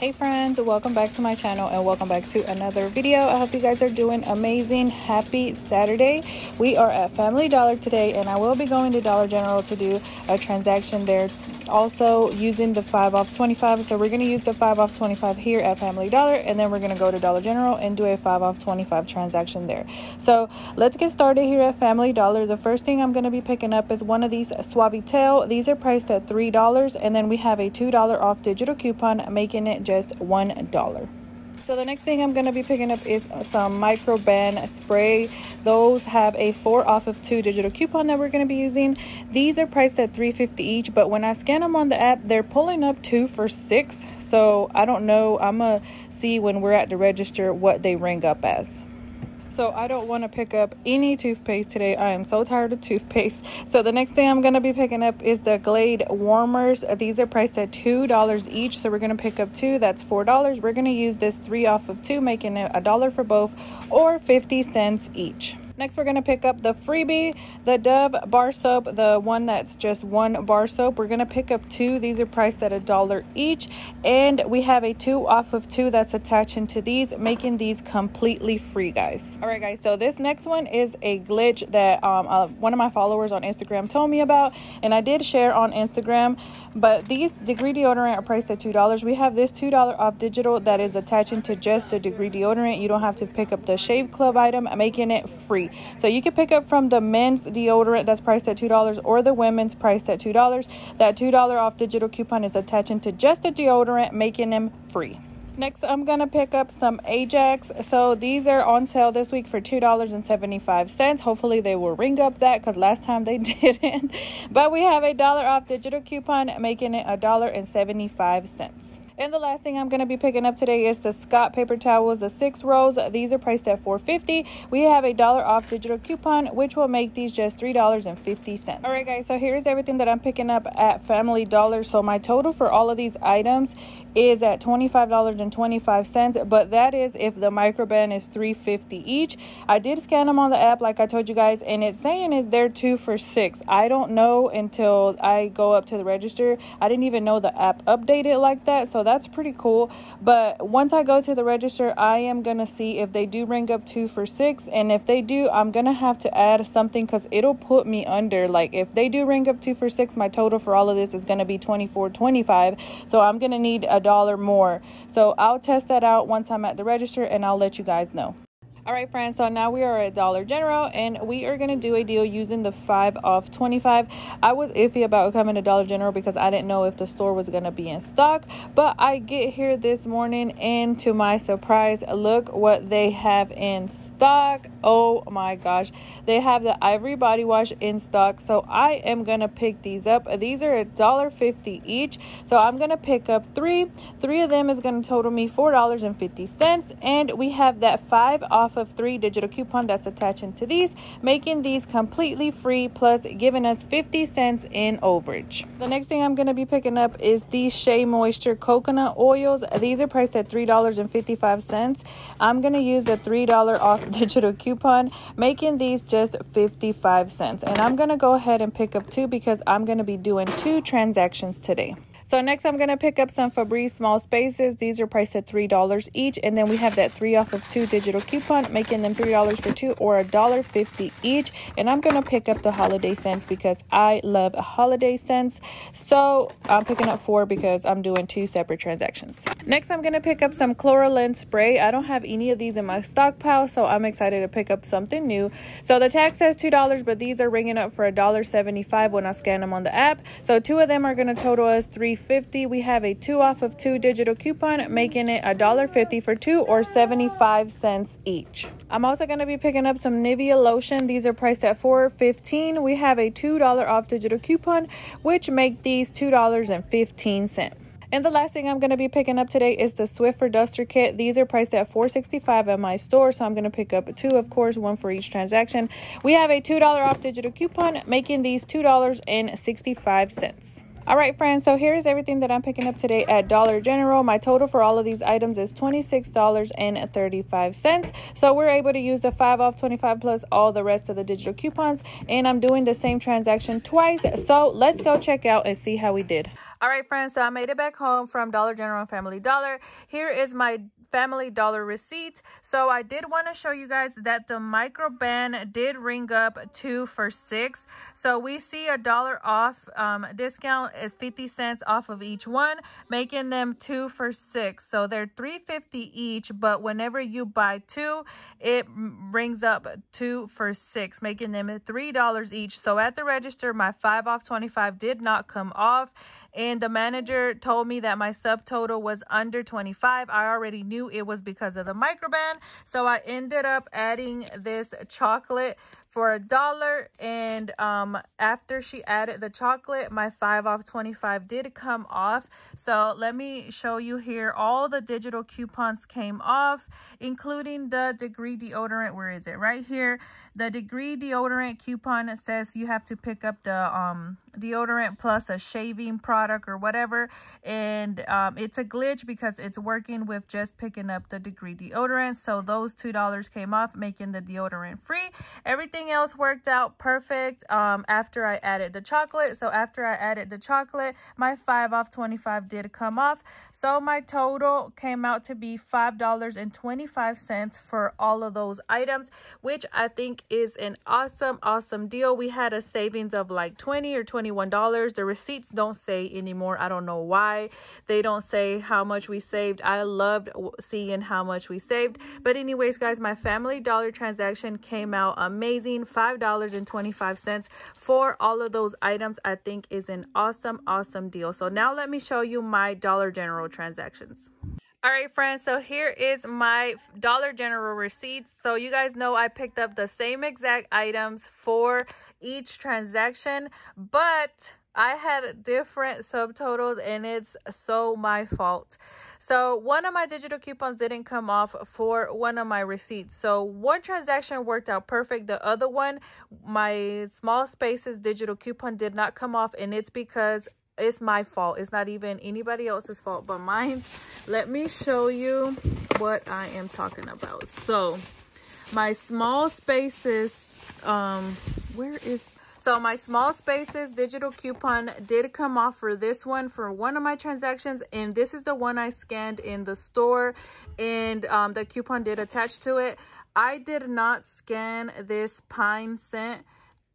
hey friends welcome back to my channel and welcome back to another video i hope you guys are doing amazing happy saturday we are at family dollar today and i will be going to dollar general to do a transaction there also using the 5 off 25. So we're going to use the 5 off 25 here at Family Dollar and then we're going to go to Dollar General and do a 5 off 25 transaction there. So let's get started here at Family Dollar. The first thing I'm going to be picking up is one of these Suavitel. These are priced at $3 and then we have a $2 off digital coupon making it just $1 so the next thing i'm going to be picking up is some microban spray those have a four off of two digital coupon that we're going to be using these are priced at 350 each but when i scan them on the app they're pulling up two for six so i don't know i'm gonna see when we're at the register what they ring up as so I don't want to pick up any toothpaste today. I am so tired of toothpaste. So the next thing I'm going to be picking up is the Glade warmers. These are priced at $2 each. So we're going to pick up two. That's $4. We're going to use this three off of two, making it a dollar for both or 50 cents each. Next, we're going to pick up the freebie, the Dove bar soap, the one that's just one bar soap. We're going to pick up two. These are priced at a dollar each. And we have a two off of two that's attaching to these, making these completely free, guys. All right, guys. So this next one is a glitch that um, uh, one of my followers on Instagram told me about. And I did share on Instagram. But these degree deodorant are priced at $2. We have this $2 off digital that is attaching to just the degree deodorant. You don't have to pick up the Shave Club item, making it free. So you can pick up from the men's deodorant that's priced at $2 or the women's priced at $2. That $2 off digital coupon is attaching to just a deodorant, making them free. Next, I'm going to pick up some Ajax. So these are on sale this week for $2.75. Hopefully they will ring up that because last time they didn't. But we have a dollar off digital coupon, making it a dollar and seventy-five cents. And the last thing I'm going to be picking up today is the Scott paper towels, the six rolls. These are priced at $4.50. We have a dollar off digital coupon, which will make these just $3.50. All right, guys, so here's everything that I'm picking up at Family Dollar. So my total for all of these items is at $25.25, but that is if the microband is $3.50 each. I did scan them on the app, like I told you guys, and it's saying it's they're two for six. I don't know until I go up to the register. I didn't even know the app updated like that, so that's pretty cool. But once I go to the register, I am going to see if they do ring up two for six. And if they do, I'm going to have to add something because it'll put me under. Like if they do ring up two for six, my total for all of this is going to be 24 25 So I'm going to need a dollar more. So I'll test that out once I'm at the register and I'll let you guys know. All right, friends, so now we are at Dollar General and we are going to do a deal using the 5 off 25. I was iffy about coming to Dollar General because I didn't know if the store was going to be in stock, but I get here this morning and to my surprise, look what they have in stock. Oh my gosh. They have the Ivory Body Wash in stock, so I am going to pick these up. These are $1.50 each, so I'm going to pick up three. Three of them is going to total me $4.50 and we have that 5 off of three digital coupon that's attaching to these, making these completely free plus giving us 50 cents in overage. The next thing I'm going to be picking up is these Shea Moisture coconut oils. These are priced at $3.55. I'm going to use the $3 off digital coupon, making these just 55 cents. And I'm going to go ahead and pick up two because I'm going to be doing two transactions today. So next I'm going to pick up some Febreze Small Spaces. These are priced at $3 each. And then we have that 3 off of 2 digital coupon, making them $3 for 2 or $1.50 each. And I'm going to pick up the Holiday Scents because I love Holiday Scents. So I'm picking up 4 because I'm doing two separate transactions. Next I'm going to pick up some Chloralin Spray. I don't have any of these in my stockpile, so I'm excited to pick up something new. So the tag says $2, but these are ringing up for $1.75 when I scan them on the app. So two of them are going to total us 3 Fifty. We have a two off of two digital coupon, making it a dollar fifty for two or 75 cents each. I'm also going to be picking up some Nivea lotion. These are priced at four fifteen. We have a $2 off digital coupon, which make these $2.15. And the last thing I'm going to be picking up today is the Swiffer Duster Kit. These are priced at $4.65 at my store, so I'm going to pick up two, of course, one for each transaction. We have a $2 off digital coupon, making these $2.65. All right, friends, so here is everything that I'm picking up today at Dollar General. My total for all of these items is $26.35. So we're able to use the 5 off 25 plus all the rest of the digital coupons. And I'm doing the same transaction twice. So let's go check out and see how we did. All right, friends, so I made it back home from Dollar General and Family Dollar. Here is my Family Dollar receipt. So I did want to show you guys that the microband did ring up two for six. So we see a dollar off um, discount is 50 cents off of each one, making them two for six. So they're 350 each, but whenever you buy two, it brings up two for six, making them $3 each. So at the register, my five off 25 did not come off and the manager told me that my subtotal was under 25 i already knew it was because of the microband so i ended up adding this chocolate for a dollar and um, after she added the chocolate my 5 off 25 did come off so let me show you here all the digital coupons came off including the degree deodorant where is it right here the Degree deodorant coupon, it says you have to pick up the um, deodorant plus a shaving product or whatever. And um, it's a glitch because it's working with just picking up the Degree deodorant. So those $2 came off, making the deodorant free. Everything else worked out perfect um, after I added the chocolate. So after I added the chocolate, my 5 off 25 did come off. So my total came out to be $5.25 for all of those items, which I think is an awesome, awesome deal. We had a savings of like 20 or $21. The receipts don't say anymore. I don't know why. They don't say how much we saved. I loved seeing how much we saved. But anyways, guys, my Family Dollar transaction came out amazing. $5.25 for all of those items I think is an awesome, awesome deal. So now let me show you my Dollar General transactions. All right, friends, so here is my Dollar General receipts. So you guys know I picked up the same exact items for each transaction, but I had different subtotals and it's so my fault. So one of my digital coupons didn't come off for one of my receipts. So one transaction worked out perfect. The other one, my small spaces digital coupon did not come off and it's because it's my fault it's not even anybody else's fault but mine let me show you what i am talking about so my small spaces um where is so my small spaces digital coupon did come off for this one for one of my transactions and this is the one i scanned in the store and um the coupon did attach to it i did not scan this pine scent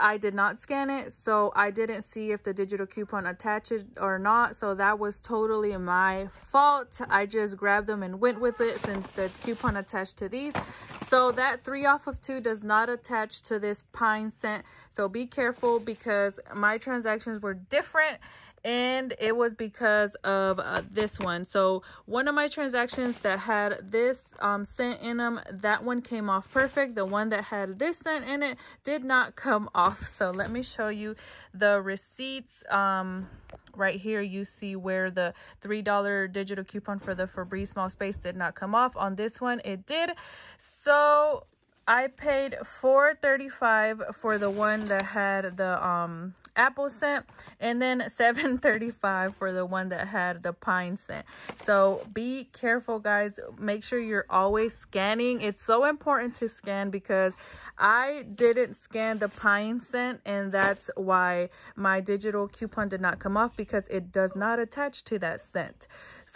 I did not scan it, so I didn't see if the digital coupon attached it or not. So that was totally my fault. I just grabbed them and went with it since the coupon attached to these. So that three off of two does not attach to this pine scent. So be careful because my transactions were different and it was because of uh, this one so one of my transactions that had this um, scent in them that one came off perfect the one that had this scent in it did not come off so let me show you the receipts um, right here you see where the three dollar digital coupon for the Febreze small space did not come off on this one it did so I paid four thirty five for the one that had the um apple scent and then seven thirty five for the one that had the pine scent. So be careful guys. Make sure you're always scanning. It's so important to scan because I didn't scan the pine scent and that's why my digital coupon did not come off because it does not attach to that scent.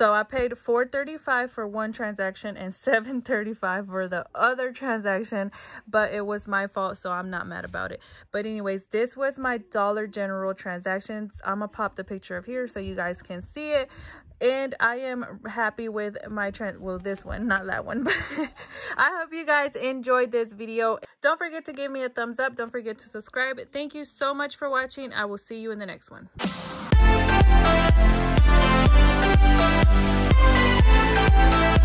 So I paid 435 for one transaction and 735 for the other transaction, but it was my fault, so I'm not mad about it. But anyways, this was my Dollar General transactions. I'm gonna pop the picture of here so you guys can see it and I am happy with my trend. Well, this one, not that one. But I hope you guys enjoyed this video. Don't forget to give me a thumbs up. Don't forget to subscribe. Thank you so much for watching. I will see you in the next one.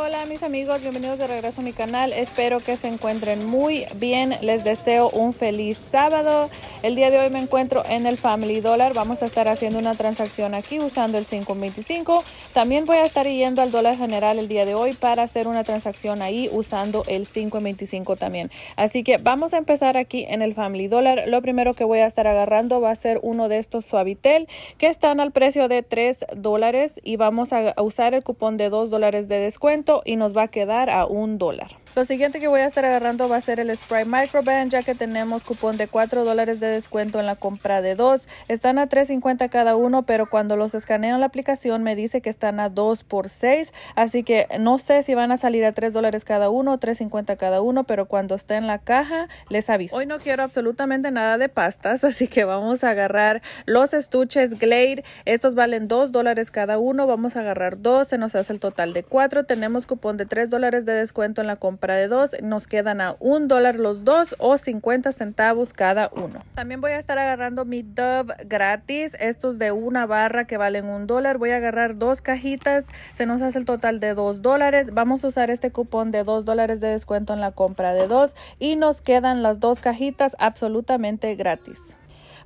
Hola, mis amigos, bienvenidos de regreso a mi canal. Espero que se encuentren muy bien. Les deseo un feliz sábado. El día de hoy me encuentro en el Family Dollar. Vamos a estar haciendo una transacción aquí usando el 525. También voy a estar yendo al dólar general el día de hoy para hacer una transacción ahí usando el 525 también. Así que vamos a empezar aquí en el Family Dollar. Lo primero que voy a estar agarrando va a ser uno de estos Suavitel que están al precio de 3 dólares y vamos a usar el cupón de 2 dólares de descuento y nos va a quedar a un dólar. Lo siguiente que voy a estar agarrando va a ser el Sprite Microband ya que tenemos cupón de 4 dólares de descuento en la compra de dos. Están a 3.50 cada uno, pero cuando los escaneo en la aplicación me dice que están a 2 por 6. Así que no sé si van a salir a 3 dólares cada uno, o 3.50 cada uno, pero cuando esté en la caja les aviso. Hoy no quiero absolutamente nada de pastas, así que vamos a agarrar los estuches Glade. Estos valen 2 dólares cada uno, vamos a agarrar dos, se nos hace el total de 4. Tenemos cupón de 3 dólares de descuento en la compra de dos. Nos quedan a un dólar los dos o 50 centavos cada uno. También voy a estar agarrando mi Dove gratis. Estos de una barra que valen un dólar. Voy a agarrar dos cajitas. Se nos hace el total de 2 dólares. Vamos a usar este cupón de 2 dólares de descuento en la compra de dos. Y nos quedan las dos cajitas absolutamente gratis.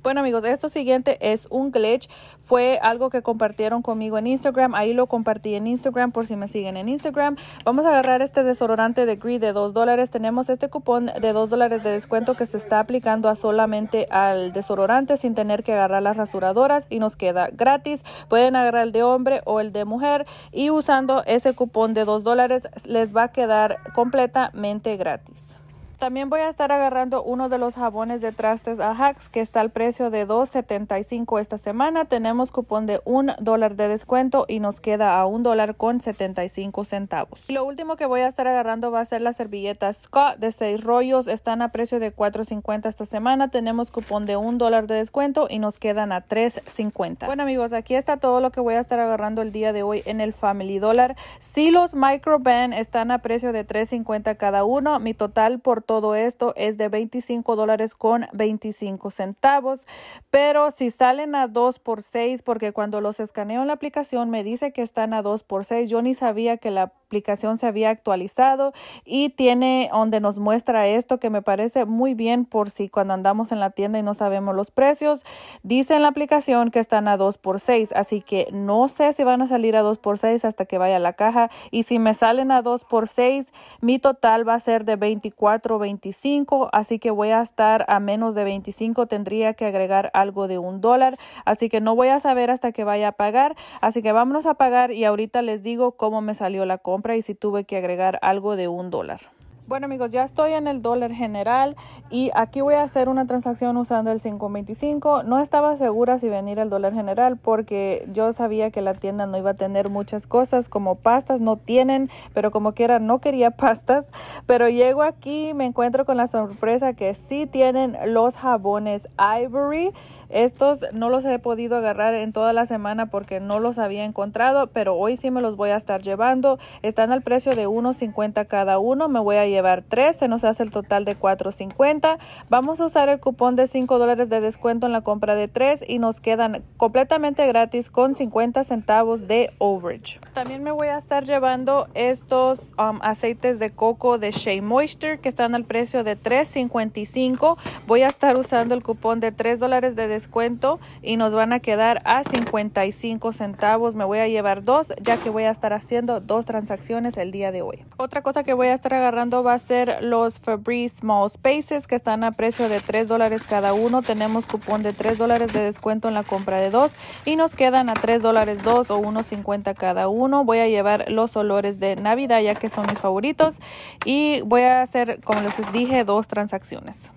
Bueno amigos, esto siguiente es un glitch. Fue algo que compartieron conmigo en Instagram. Ahí lo compartí en Instagram por si me siguen en Instagram. Vamos a agarrar este desodorante de Gree de 2 dólares. Tenemos este cupón de 2 dólares de descuento que se está aplicando a solamente al desodorante sin tener que agarrar las rasuradoras y nos queda gratis. Pueden agarrar el de hombre o el de mujer y usando ese cupón de 2 dólares les va a quedar completamente gratis. También voy a estar agarrando uno de los jabones de trastes a Hacks que está al precio de $2.75 esta semana. Tenemos cupón de $1 dólar de descuento y nos queda a un dólar con 75 centavos. Y lo último que voy a estar agarrando va a ser las servilletas Scott de 6 rollos. Están a precio de $4.50 esta semana. Tenemos cupón de $1 dólar de descuento y nos quedan a $3.50. Bueno amigos, aquí está todo lo que voy a estar agarrando el día de hoy en el Family Dollar. Si los Micro están a precio de $3.50 cada uno, mi total por todo esto es de 25 dólares con 25 centavos. Pero si salen a 2 por 6, porque cuando los escaneo en la aplicación me dice que están a 2 por 6, yo ni sabía que la aplicación se había actualizado y tiene donde nos muestra esto que me parece muy bien por si cuando andamos en la tienda y no sabemos los precios, dice en la aplicación que están a 2 por 6, así que no sé si van a salir a 2 por 6 hasta que vaya a la caja y si me salen a 2 por 6, mi total va a ser de 24 25 así que voy a estar a menos de 25, tendría que agregar algo de un dólar, así que no voy a saber hasta que vaya a pagar, así que vámonos a pagar y ahorita les digo cómo me salió la compra y si tuve que agregar algo de un dólar. Bueno amigos, ya estoy en el dólar general y aquí voy a hacer una transacción usando el 525. No estaba segura si venir al dólar general porque yo sabía que la tienda no iba a tener muchas cosas como pastas, no tienen, pero como quiera no quería pastas. Pero llego aquí, me encuentro con la sorpresa que sí tienen los jabones Ivory estos no los he podido agarrar en toda la semana porque no los había encontrado, pero hoy sí me los voy a estar llevando. Están al precio de 1.50 cada uno. Me voy a llevar tres, se nos hace el total de 4.50. Vamos a usar el cupón de 5 dólares de descuento en la compra de tres y nos quedan completamente gratis con 50 centavos de overage. También me voy a estar llevando estos um, aceites de coco de Shea Moisture que están al precio de 3.55. Voy a estar usando el cupón de 3 dólares de descuento descuento y nos van a quedar a 55 centavos. Me voy a llevar dos ya que voy a estar haciendo dos transacciones el día de hoy. Otra cosa que voy a estar agarrando va a ser los Fabrice Small Spaces que están a precio de 3 dólares cada uno. Tenemos cupón de 3 dólares de descuento en la compra de dos y nos quedan a tres dólares dos o 1.50 cada uno. Voy a llevar los olores de Navidad ya que son mis favoritos y voy a hacer como les dije dos transacciones.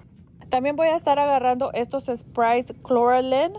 También voy a estar agarrando estos Sprite Chloralen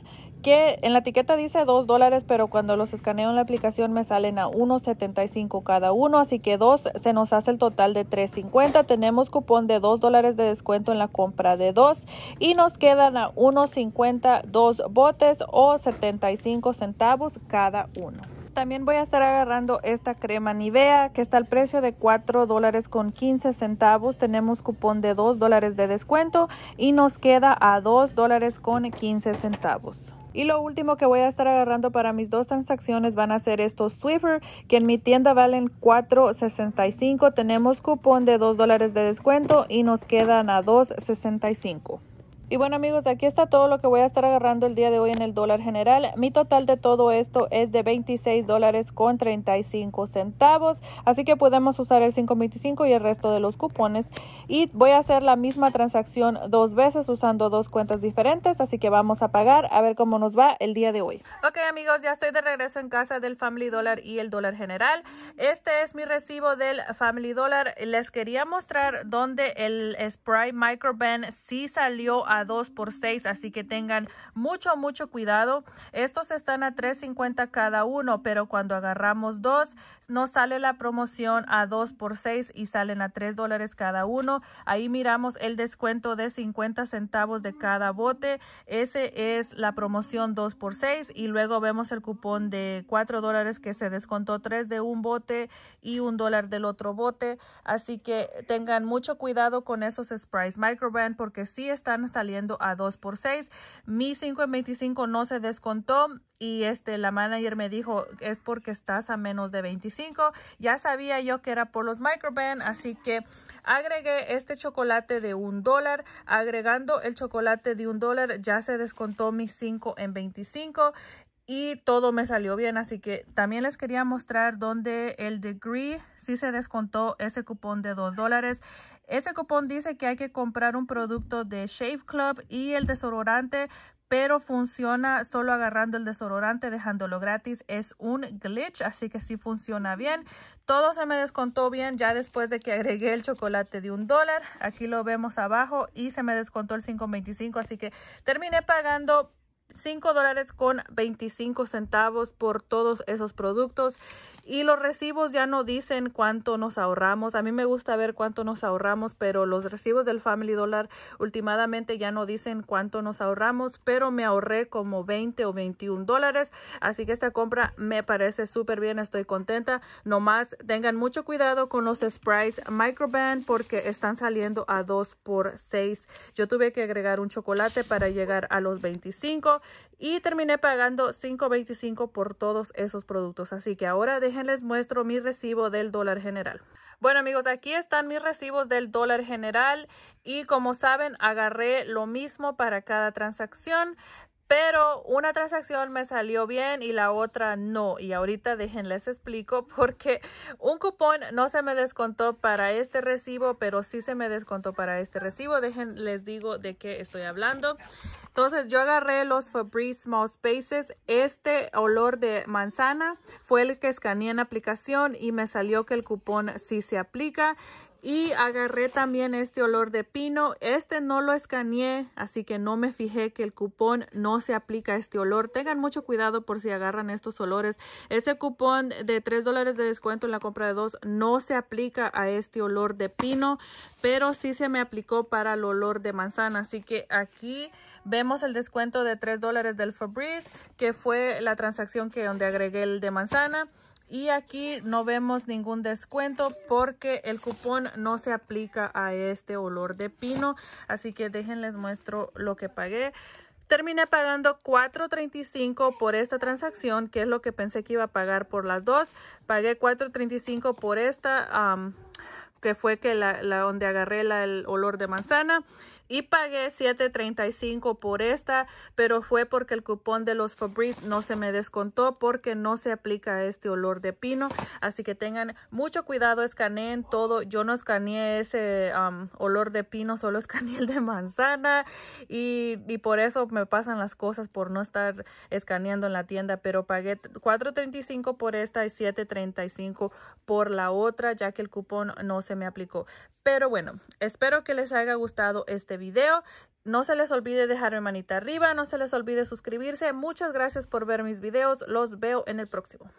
que en la etiqueta dice 2 dólares, pero cuando los escaneo en la aplicación me salen a 1.75 cada uno, así que dos se nos hace el total de 3.50. Tenemos cupón de 2 dólares de descuento en la compra de dos y nos quedan a 1.50 dos botes o 75 centavos cada uno. También voy a estar agarrando esta crema Nivea que está al precio de 4 dólares con 15 centavos. Tenemos cupón de 2 dólares de descuento y nos queda a 2 dólares con 15 centavos. Y lo último que voy a estar agarrando para mis dos transacciones van a ser estos Swiffer, que en mi tienda valen $4.65. Tenemos cupón de $2 de descuento y nos quedan a $2.65. Y bueno amigos, aquí está todo lo que voy a estar agarrando el día de hoy en el dólar general. Mi total de todo esto es de 26 dólares con 35 centavos. Así que podemos usar el 525 y el resto de los cupones. Y voy a hacer la misma transacción dos veces usando dos cuentas diferentes. Así que vamos a pagar a ver cómo nos va el día de hoy. Ok amigos, ya estoy de regreso en casa del Family Dollar y el dólar general. Este es mi recibo del Family Dollar. Les quería mostrar donde el Sprite Microban sí salió a dos 2 por 6, así que tengan mucho, mucho cuidado. Estos están a 3.50 cada uno, pero cuando agarramos dos, no sale la promoción a 2 x 6 y salen a 3 dólares cada uno. Ahí miramos el descuento de 50 centavos de cada bote. Ese es la promoción 2 x 6 y luego vemos el cupón de 4 dólares que se descontó 3 de un bote y 1 dólar del otro bote. Así que tengan mucho cuidado con esos Sprite Microbrand porque sí están saliendo a 2 x 6. Mi 5 en 25 no se descontó y este la manager me dijo es porque estás a menos de 25 ya sabía yo que era por los microband así que agregué este chocolate de un dólar agregando el chocolate de un dólar ya se descontó mi 5 en 25 y todo me salió bien así que también les quería mostrar donde el degree sí se descontó ese cupón de 2 dólares ese cupón dice que hay que comprar un producto de Shave Club y el desodorante, pero funciona solo agarrando el desodorante, dejándolo gratis. Es un glitch, así que sí funciona bien. Todo se me descontó bien ya después de que agregué el chocolate de un dólar. Aquí lo vemos abajo y se me descontó el 5.25, así que terminé pagando 5 con 25 centavos por todos esos productos y los recibos ya no dicen cuánto nos ahorramos. A mí me gusta ver cuánto nos ahorramos, pero los recibos del Family Dollar últimamente ya no dicen cuánto nos ahorramos, pero me ahorré como 20 o 21 dólares. Así que esta compra me parece súper bien, estoy contenta. No más. tengan mucho cuidado con los Sprite Microband porque están saliendo a 2 por 6. Yo tuve que agregar un chocolate para llegar a los 25 y terminé pagando 5.25 por todos esos productos. Así que ahora déjenles muestro mi recibo del dólar general. Bueno amigos, aquí están mis recibos del dólar general y como saben agarré lo mismo para cada transacción. Pero una transacción me salió bien y la otra no. Y ahorita les explico porque un cupón no se me descontó para este recibo, pero sí se me descontó para este recibo. les digo de qué estoy hablando. Entonces yo agarré los Febreze Small Spaces. Este olor de manzana fue el que escaneé en aplicación y me salió que el cupón sí se aplica. Y agarré también este olor de pino. Este no lo escaneé, así que no me fijé que el cupón no se aplica a este olor. Tengan mucho cuidado por si agarran estos olores. Este cupón de 3 dólares de descuento en la compra de dos no se aplica a este olor de pino, pero sí se me aplicó para el olor de manzana. Así que aquí vemos el descuento de 3 dólares del Fabrice, que fue la transacción que donde agregué el de manzana y aquí no vemos ningún descuento porque el cupón no se aplica a este olor de pino así que déjenles muestro lo que pagué Terminé pagando $4.35 por esta transacción, que es lo que pensé que iba a pagar por las dos. Pagué $4.35 por esta, que fue que la, donde agarré la, el olor de manzana y pagué $7.35 por esta, pero fue porque el cupón de los Fabrice no se me descontó porque no se aplica este olor de pino. Así que tengan mucho cuidado, escaneen todo. Yo no escaneé ese um, olor de pino, solo escaneé el de manzana y, y, por eso me pasan las cosas por no estar escaneando en la tienda, pero pagué $4.35 por esta y $7.35 por la otra, ya que el cupón no se me aplicó. Pero bueno, espero que les haya gustado este video video. No se les olvide dejar mi manita arriba, no se les olvide suscribirse. Muchas gracias por ver mis videos, los veo en el próximo.